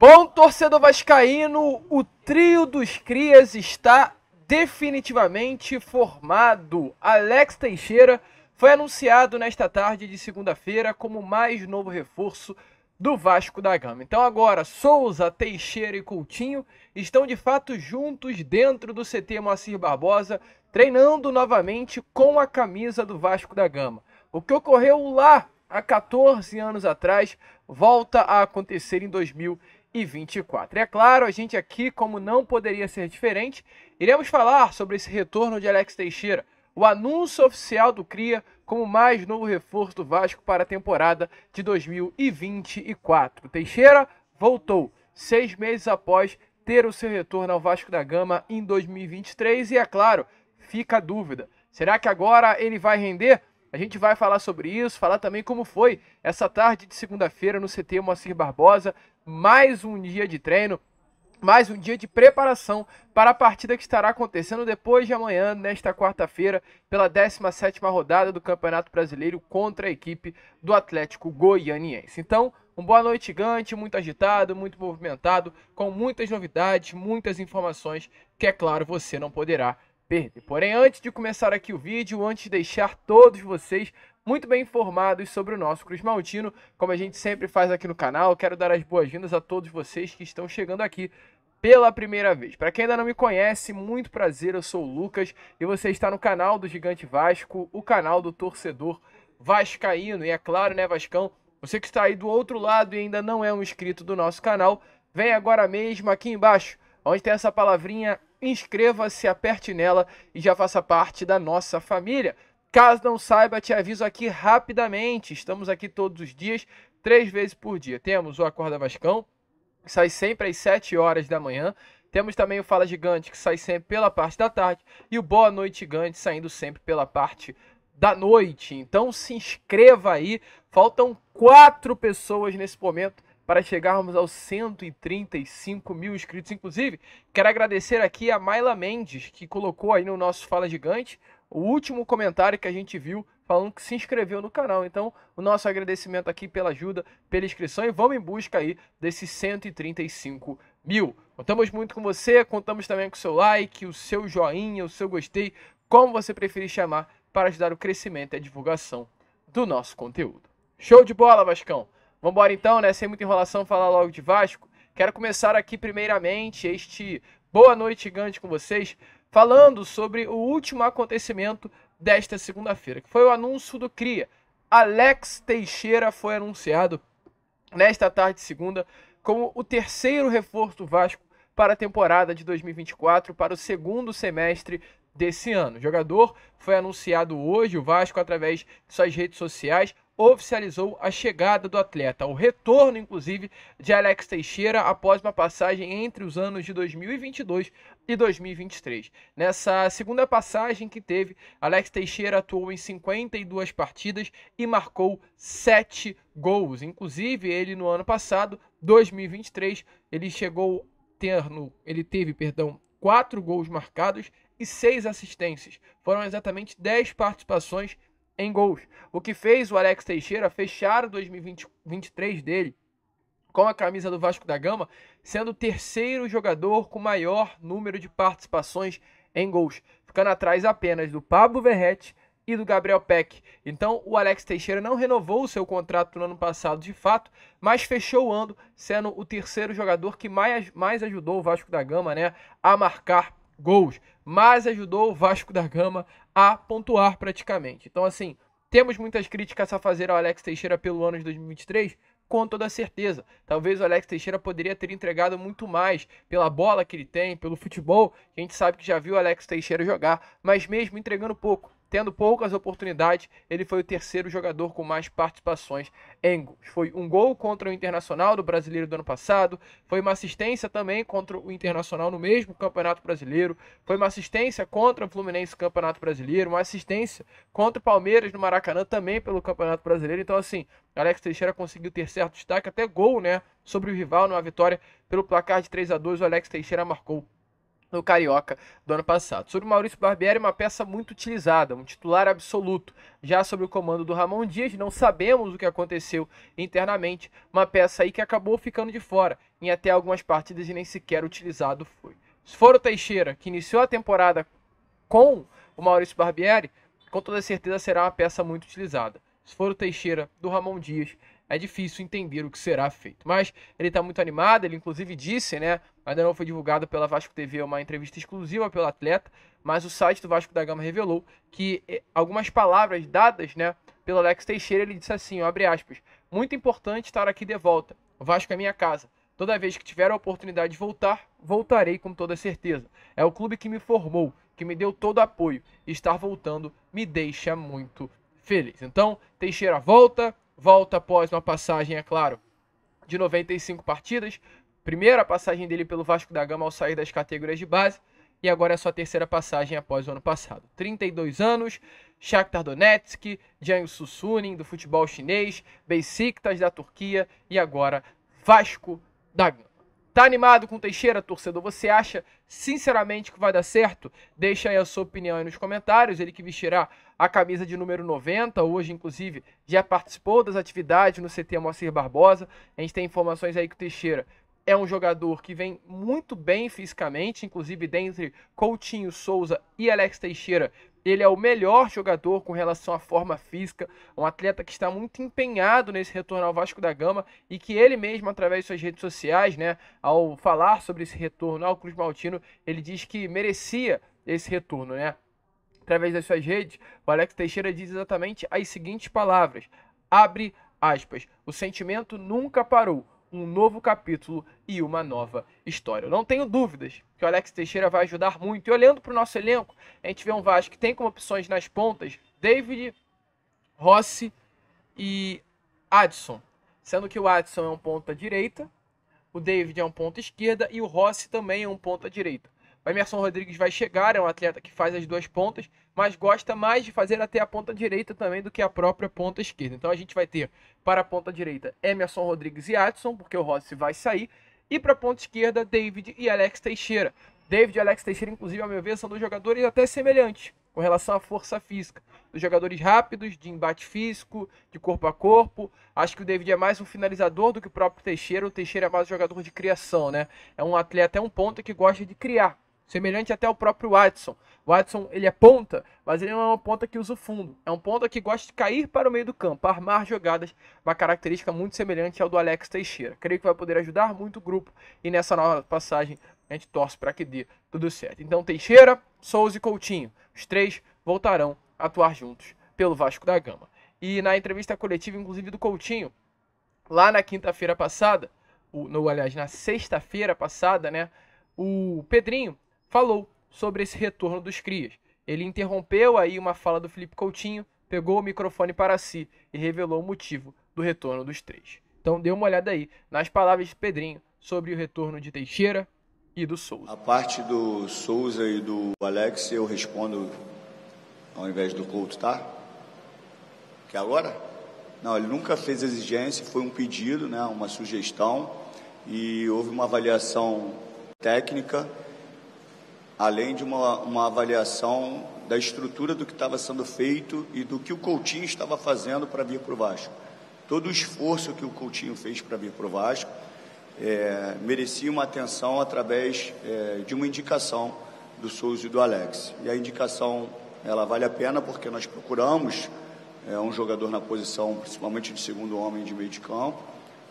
Bom, torcedor vascaíno, o trio dos crias está definitivamente formado. Alex Teixeira foi anunciado nesta tarde de segunda-feira como mais novo reforço do Vasco da Gama. Então agora, Souza, Teixeira e Coutinho estão de fato juntos dentro do CT Moacir Barbosa, treinando novamente com a camisa do Vasco da Gama. O que ocorreu lá há 14 anos atrás volta a acontecer em 2020 e 24. E é claro, a gente aqui, como não poderia ser diferente, iremos falar sobre esse retorno de Alex Teixeira, o anúncio oficial do Cria como mais novo reforço do Vasco para a temporada de 2024. Teixeira voltou seis meses após ter o seu retorno ao Vasco da Gama em 2023 e, é claro, fica a dúvida. Será que agora ele vai render? A gente vai falar sobre isso, falar também como foi essa tarde de segunda-feira no CT Moacir Barbosa, mais um dia de treino, mais um dia de preparação para a partida que estará acontecendo depois de amanhã, nesta quarta-feira, pela 17ª rodada do Campeonato Brasileiro contra a equipe do Atlético Goianiense. Então, um boa noite gigante, muito agitado, muito movimentado, com muitas novidades, muitas informações que, é claro, você não poderá perder. Porém, antes de começar aqui o vídeo, antes de deixar todos vocês muito bem informados sobre o nosso Cruz Maltino, como a gente sempre faz aqui no canal, quero dar as boas-vindas a todos vocês que estão chegando aqui pela primeira vez. Para quem ainda não me conhece, muito prazer, eu sou o Lucas e você está no canal do Gigante Vasco, o canal do torcedor vascaíno. E é claro, né, Vascão, você que está aí do outro lado e ainda não é um inscrito do nosso canal, vem agora mesmo aqui embaixo, onde tem essa palavrinha inscreva-se, aperte nela e já faça parte da nossa família. Caso não saiba, te aviso aqui rapidamente. Estamos aqui todos os dias, três vezes por dia. Temos o Acorda Vascão, que sai sempre às 7 horas da manhã. Temos também o Fala Gigante, que sai sempre pela parte da tarde. E o Boa Noite Gigante, saindo sempre pela parte da noite. Então se inscreva aí. Faltam quatro pessoas nesse momento para chegarmos aos 135 mil inscritos. Inclusive, quero agradecer aqui a Maila Mendes, que colocou aí no nosso Fala Gigante o último comentário que a gente viu falando que se inscreveu no canal. Então, o nosso agradecimento aqui pela ajuda, pela inscrição e vamos em busca aí desses 135 mil. Contamos muito com você, contamos também com o seu like, o seu joinha, o seu gostei, como você preferir chamar, para ajudar o crescimento e a divulgação do nosso conteúdo. Show de bola, Vascão! Vambora então, né? Sem muita enrolação, falar logo de Vasco. Quero começar aqui, primeiramente, este Boa Noite Gigante com vocês, falando sobre o último acontecimento desta segunda-feira, que foi o anúncio do CRIA. Alex Teixeira foi anunciado nesta tarde de segunda como o terceiro reforço do Vasco para a temporada de 2024, para o segundo semestre desse ano. O jogador foi anunciado hoje, o Vasco, através de suas redes sociais, oficializou a chegada do atleta, o retorno inclusive de Alex Teixeira após uma passagem entre os anos de 2022 e 2023. Nessa segunda passagem que teve, Alex Teixeira atuou em 52 partidas e marcou 7 gols. Inclusive, ele no ano passado, 2023, ele chegou ter ele teve, perdão, 4 gols marcados e 6 assistências. Foram exatamente 10 participações em gols, o que fez o Alex Teixeira fechar o 2023 dele com a camisa do Vasco da Gama, sendo o terceiro jogador com maior número de participações em gols, ficando atrás apenas do Pablo Verrete e do Gabriel Peck. Então, o Alex Teixeira não renovou o seu contrato no ano passado de fato, mas fechou o ano sendo o terceiro jogador que mais, mais ajudou o Vasco da Gama né, a marcar gols, mas ajudou o Vasco da Gama a pontuar praticamente. Então, assim, temos muitas críticas a fazer ao Alex Teixeira pelo ano de 2023, com toda certeza. Talvez o Alex Teixeira poderia ter entregado muito mais pela bola que ele tem, pelo futebol, a gente sabe que já viu o Alex Teixeira jogar, mas mesmo entregando pouco. Tendo poucas oportunidades, ele foi o terceiro jogador com mais participações em gols. Foi um gol contra o Internacional do Brasileiro do ano passado, foi uma assistência também contra o Internacional no mesmo Campeonato Brasileiro, foi uma assistência contra o Fluminense no Campeonato Brasileiro, uma assistência contra o Palmeiras no Maracanã também pelo Campeonato Brasileiro. Então, assim, Alex Teixeira conseguiu ter certo destaque, até gol, né? Sobre o rival numa vitória pelo placar de 3 a 2 o Alex Teixeira marcou no Carioca do ano passado. Sobre o Maurício Barbieri, uma peça muito utilizada, um titular absoluto. Já sobre o comando do Ramon Dias, não sabemos o que aconteceu internamente, uma peça aí que acabou ficando de fora em até algumas partidas e nem sequer utilizado foi. Se for o Teixeira, que iniciou a temporada com o Maurício Barbieri, com toda certeza será uma peça muito utilizada. Se for o Teixeira do Ramon Dias, é difícil entender o que será feito. Mas ele está muito animado, ele inclusive disse, né? Ainda não foi divulgado pela Vasco TV uma entrevista exclusiva pelo atleta, mas o site do Vasco da Gama revelou que eh, algumas palavras dadas, né, pelo Alex Teixeira, ele disse assim, abre aspas, muito importante estar aqui de volta. O Vasco é minha casa. Toda vez que tiver a oportunidade de voltar, voltarei com toda certeza. É o clube que me formou, que me deu todo apoio. Estar voltando me deixa muito feliz. Então, Teixeira volta, volta após uma passagem, é claro, de 95 partidas. Primeira passagem dele pelo Vasco da Gama ao sair das categorias de base. E agora é sua terceira passagem após o ano passado. 32 anos, Shakhtar Donetsk, Jiang Susunin do futebol chinês, Besiktas da Turquia e agora Vasco da Gama. Tá animado com o Teixeira, torcedor? Você acha sinceramente que vai dar certo? Deixa aí a sua opinião aí nos comentários. Ele que vestirá a camisa de número 90, hoje inclusive já participou das atividades no CT Moacir Barbosa. A gente tem informações aí que o Teixeira é um jogador que vem muito bem fisicamente, inclusive dentre Coutinho Souza e Alex Teixeira, ele é o melhor jogador com relação à forma física, um atleta que está muito empenhado nesse retorno ao Vasco da Gama e que ele mesmo, através de suas redes sociais, né, ao falar sobre esse retorno ao Cruz Maltino, ele diz que merecia esse retorno, né? Através das suas redes, o Alex Teixeira diz exatamente as seguintes palavras: abre aspas, o sentimento nunca parou um novo capítulo e uma nova história. Eu não tenho dúvidas que o Alex Teixeira vai ajudar muito. E olhando para o nosso elenco, a gente vê um Vasco que tem como opções nas pontas David, Rossi e Adson. Sendo que o Adson é um ponta direita, o David é um ponta esquerda e o Rossi também é um ponta direita. O Emerson Rodrigues vai chegar, é um atleta que faz as duas pontas, mas gosta mais de fazer até a ponta direita também do que a própria ponta esquerda. Então a gente vai ter para a ponta direita Emerson Rodrigues e Adson, porque o Rossi vai sair, e para a ponta esquerda David e Alex Teixeira. David e Alex Teixeira, inclusive, ao meu ver, são dois jogadores até semelhantes com relação à força física. Dos jogadores rápidos, de embate físico, de corpo a corpo. Acho que o David é mais um finalizador do que o próprio Teixeira. O Teixeira é mais um jogador de criação, né? É um atleta, é um ponta que gosta de criar. Semelhante até ao próprio Watson. O Watson, ele é ponta, mas ele não é uma ponta que usa o fundo. É um ponta que gosta de cair para o meio do campo, armar jogadas, uma característica muito semelhante ao do Alex Teixeira. Creio que vai poder ajudar muito o grupo e nessa nova passagem a gente torce para que dê tudo certo. Então Teixeira, Souza e Coutinho, os três voltarão a atuar juntos pelo Vasco da Gama. E na entrevista coletiva, inclusive do Coutinho, lá na quinta-feira passada, no, aliás, na sexta-feira passada, né, o Pedrinho falou sobre esse retorno dos crias. Ele interrompeu aí uma fala do Felipe Coutinho, pegou o microfone para si e revelou o motivo do retorno dos três. Então dê uma olhada aí nas palavras de Pedrinho sobre o retorno de Teixeira e do Souza. A parte do Souza e do Alex eu respondo ao invés do Couto, tá? Que é agora? Não, ele nunca fez exigência, foi um pedido, né, uma sugestão e houve uma avaliação técnica além de uma, uma avaliação da estrutura do que estava sendo feito e do que o Coutinho estava fazendo para vir para o Vasco. Todo o esforço que o Coutinho fez para vir para o Vasco é, merecia uma atenção através é, de uma indicação do Souza e do Alex. E a indicação ela vale a pena porque nós procuramos é, um jogador na posição, principalmente de segundo homem de meio de campo.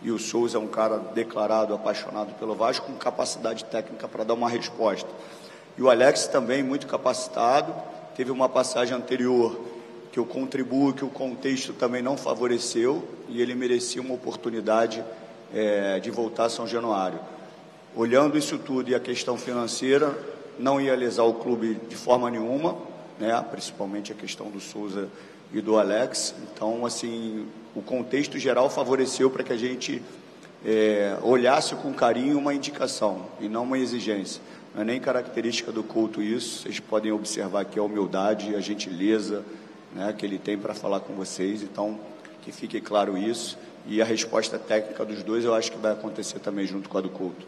E o Souza é um cara declarado, apaixonado pelo Vasco, com capacidade técnica para dar uma resposta. E o Alex também muito capacitado, teve uma passagem anterior que eu contribuo, que o contexto também não favoreceu e ele merecia uma oportunidade é, de voltar a São Januário. Olhando isso tudo e a questão financeira, não ia lesar o clube de forma nenhuma, né? principalmente a questão do Souza e do Alex. Então, assim, o contexto geral favoreceu para que a gente é, olhasse com carinho uma indicação e não uma exigência. Não é nem característica do culto isso. Vocês podem observar aqui a humildade, a gentileza né, que ele tem para falar com vocês. Então, que fique claro isso. E a resposta técnica dos dois eu acho que vai acontecer também junto com a do culto.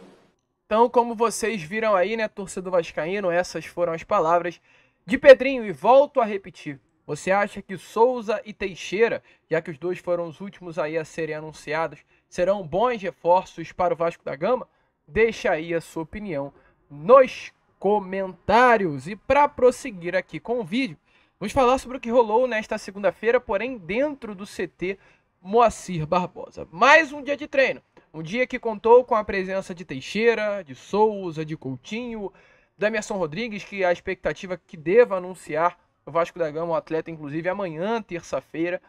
Então, como vocês viram aí, né, torcedor vascaíno, essas foram as palavras de Pedrinho. E volto a repetir. Você acha que Souza e Teixeira, já que os dois foram os últimos aí a serem anunciados, serão bons reforços para o Vasco da Gama? Deixa aí a sua opinião nos comentários. E para prosseguir aqui com o vídeo, vamos falar sobre o que rolou nesta segunda-feira, porém dentro do CT Moacir Barbosa. Mais um dia de treino, um dia que contou com a presença de Teixeira, de Souza, de Coutinho, do Emerson Rodrigues, que a expectativa que deva anunciar o Vasco da Gama, o atleta, inclusive é amanhã, terça-feira,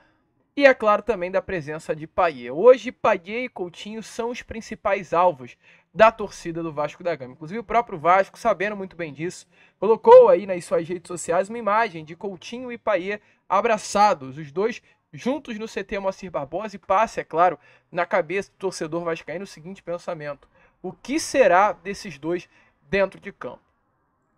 e é claro também da presença de Paier. Hoje, Paier e Coutinho são os principais alvos da torcida do Vasco da Gama. Inclusive, o próprio Vasco, sabendo muito bem disso, colocou aí nas suas redes sociais uma imagem de Coutinho e Paier abraçados, os dois juntos no CT Moacir Barbosa e passa, é claro, na cabeça do torcedor vascaíno o seguinte pensamento: o que será desses dois dentro de campo?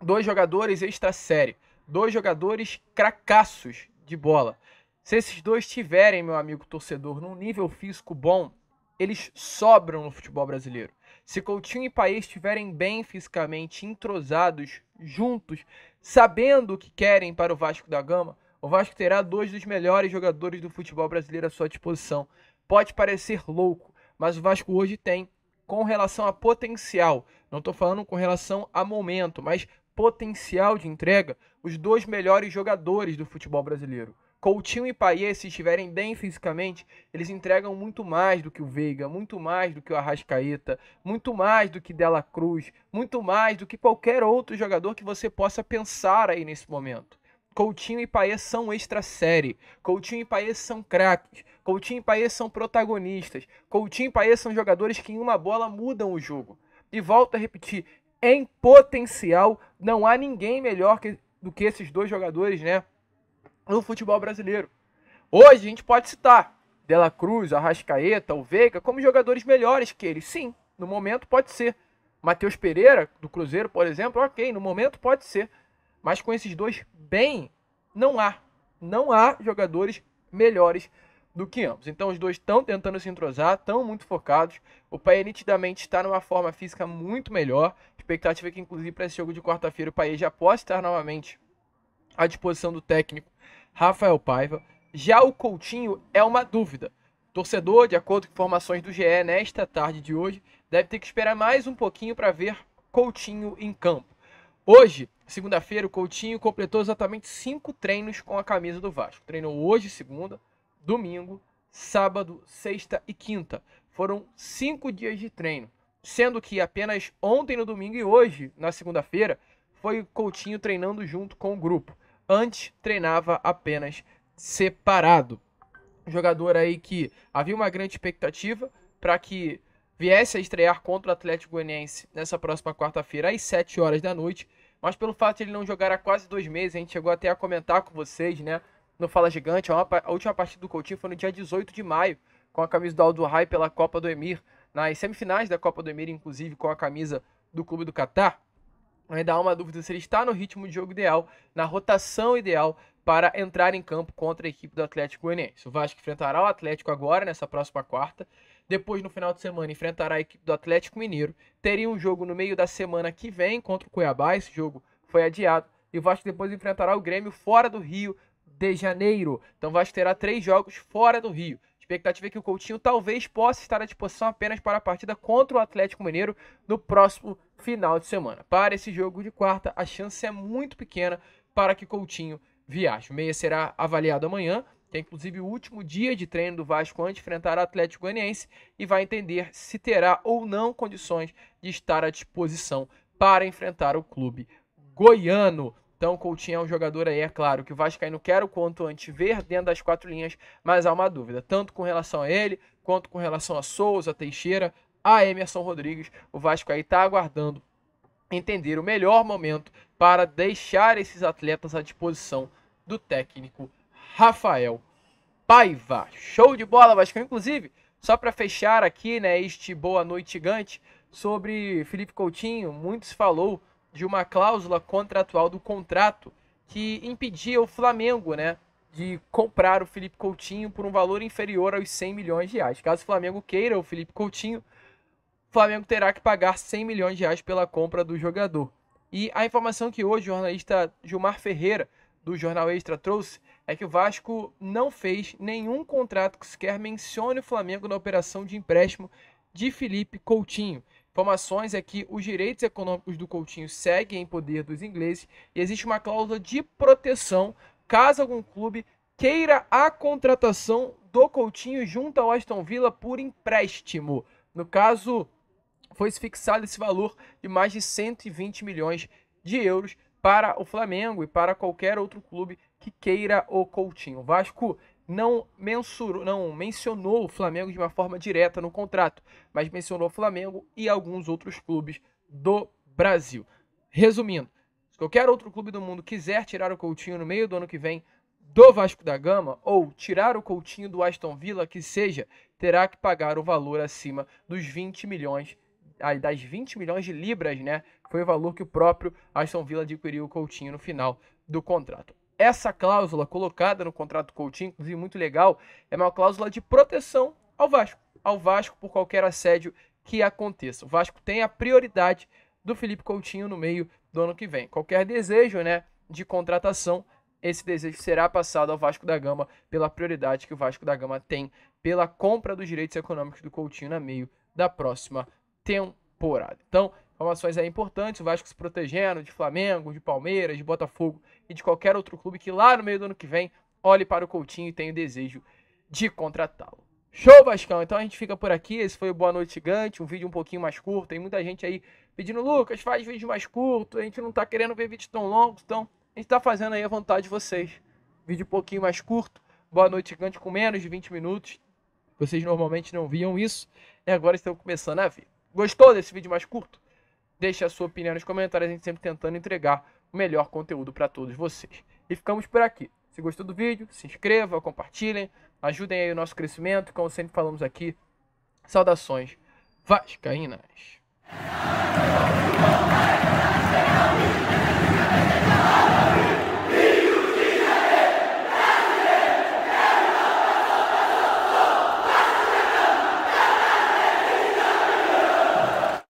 Dois jogadores extra série, dois jogadores cracassos de bola. Se esses dois tiverem, meu amigo torcedor, num nível físico bom, eles sobram no futebol brasileiro. Se Coutinho e Paes estiverem bem fisicamente, entrosados, juntos, sabendo o que querem para o Vasco da Gama, o Vasco terá dois dos melhores jogadores do futebol brasileiro à sua disposição. Pode parecer louco, mas o Vasco hoje tem com relação a potencial, não estou falando com relação a momento, mas potencial de entrega, os dois melhores jogadores do futebol brasileiro. Coutinho e Payet, se estiverem bem fisicamente, eles entregam muito mais do que o Veiga, muito mais do que o Arrascaeta, muito mais do que Dela Cruz, muito mais do que qualquer outro jogador que você possa pensar aí nesse momento. Coutinho e Payet são extra série. Coutinho e Payet são craques. Coutinho e Payet são protagonistas. Coutinho e Payet são jogadores que em uma bola mudam o jogo. E volto a repetir, em potencial não há ninguém melhor que, do que esses dois jogadores, né? no futebol brasileiro. Hoje a gente pode citar Dela Cruz, Arrascaeta, o Veiga como jogadores melhores que ele. Sim, no momento pode ser. Matheus Pereira, do Cruzeiro, por exemplo, ok, no momento pode ser. Mas com esses dois bem, não há. Não há jogadores melhores do que ambos. Então os dois estão tentando se entrosar, estão muito focados. O Pai nitidamente está numa forma física muito melhor. A expectativa é que, inclusive, para esse jogo de quarta-feira, o Pai já possa estar novamente à disposição do técnico Rafael Paiva. Já o Coutinho é uma dúvida. Torcedor, de acordo com informações do GE nesta tarde de hoje, deve ter que esperar mais um pouquinho para ver Coutinho em campo. Hoje, segunda-feira, o Coutinho completou exatamente cinco treinos com a camisa do Vasco. Treinou hoje, segunda, domingo, sábado, sexta e quinta. Foram cinco dias de treino, sendo que apenas ontem no domingo e hoje, na segunda-feira, foi Coutinho treinando junto com o grupo. Antes treinava apenas separado. jogador aí que havia uma grande expectativa para que viesse a estrear contra o Atlético Goianiense nessa próxima quarta-feira às 7 horas da noite, mas pelo fato de ele não jogar há quase dois meses, a gente chegou até a comentar com vocês, né? No Fala Gigante, a, uma, a última partida do Coutinho foi no dia 18 de maio, com a camisa do Aldo Rai pela Copa do Emir, nas semifinais da Copa do Emir, inclusive com a camisa do Clube do Catar ainda há uma dúvida se ele está no ritmo de jogo ideal, na rotação ideal para entrar em campo contra a equipe do Atlético Goianiense. O Vasco enfrentará o Atlético agora, nessa próxima quarta. Depois, no final de semana, enfrentará a equipe do Atlético Mineiro. Teria um jogo no meio da semana que vem contra o Cuiabá. Esse jogo foi adiado. E o Vasco depois enfrentará o Grêmio fora do Rio de Janeiro. Então, o Vasco terá três jogos fora do Rio expectativa é que o Coutinho talvez possa estar à disposição apenas para a partida contra o Atlético Mineiro no próximo final de semana. Para esse jogo de quarta, a chance é muito pequena para que Coutinho viaje. O meia será avaliado amanhã, tem é inclusive o último dia de treino do Vasco antes de enfrentar o Atlético Goianiense e vai entender se terá ou não condições de estar à disposição para enfrentar o clube goiano. Então, Coutinho é um jogador aí, é claro, que o Vasco não quer o quanto antes ver dentro das quatro linhas, mas há uma dúvida, tanto com relação a ele, quanto com relação a Souza, Teixeira, a Emerson Rodrigues. O Vasco aí está aguardando entender o melhor momento para deixar esses atletas à disposição do técnico Rafael Paiva. Show de bola, Vasco. Inclusive, só para fechar aqui, né, este boa noite gigante sobre Felipe Coutinho, muito se falou de uma cláusula contratual do contrato que impedia o Flamengo, né, de comprar o Felipe Coutinho por um valor inferior aos 100 milhões de reais. Caso o Flamengo queira o Felipe Coutinho, o Flamengo terá que pagar 100 milhões de reais pela compra do jogador. E a informação que hoje o jornalista Gilmar Ferreira, do Jornal Extra, trouxe é que o Vasco não fez nenhum contrato que sequer mencione o Flamengo na operação de empréstimo de Felipe Coutinho. Informações é que os direitos econômicos do Coutinho seguem em poder dos ingleses e existe uma cláusula de proteção caso algum clube queira a contratação do Coutinho junto ao Aston Villa por empréstimo. No caso, foi fixado esse valor de mais de 120 milhões de euros para o Flamengo e para qualquer outro clube que queira o Coutinho. Vasco não, mensurou, não mencionou o Flamengo de uma forma direta no contrato, mas mencionou o Flamengo e alguns outros clubes do Brasil. Resumindo, se qualquer outro clube do mundo quiser tirar o Coutinho no meio do ano que vem do Vasco da Gama ou tirar o Coutinho do Aston Villa, que seja, terá que pagar o valor acima dos 20 milhões, das 20 milhões de libras, né? Foi o valor que o próprio Aston Villa adquiriu o Coutinho no final do contrato. Essa cláusula colocada no contrato Coutinho, inclusive muito legal, é uma cláusula de proteção ao Vasco, ao Vasco por qualquer assédio que aconteça. O Vasco tem a prioridade do Felipe Coutinho no meio do ano que vem. Qualquer desejo, né, de contratação, esse desejo será passado ao Vasco da Gama pela prioridade que o Vasco da Gama tem pela compra dos direitos econômicos do Coutinho na meio da próxima temporada. Então, Informações aí importantes, o Vasco se protegendo de Flamengo, de Palmeiras, de Botafogo e de qualquer outro clube que lá no meio do ano que vem olhe para o Coutinho e tenha o desejo de contratá-lo. Show, Vascão! Então a gente fica por aqui. Esse foi o Boa Noite Gigante, um vídeo um pouquinho mais curto. Tem muita gente aí pedindo, Lucas, faz vídeo mais curto. A gente não tá querendo ver vídeos tão longos, então a gente tá fazendo aí a vontade de vocês. Vídeo um pouquinho mais curto, Boa Noite Gigante com menos de 20 minutos. Vocês normalmente não viam isso e agora estão começando a ver. Gostou desse vídeo mais curto? Deixe a sua opinião nos comentários, a gente sempre tentando entregar o melhor conteúdo para todos vocês. E ficamos por aqui. Se gostou do vídeo, se inscreva, compartilhem, ajudem aí o nosso crescimento. Como sempre falamos aqui, saudações vascaínas.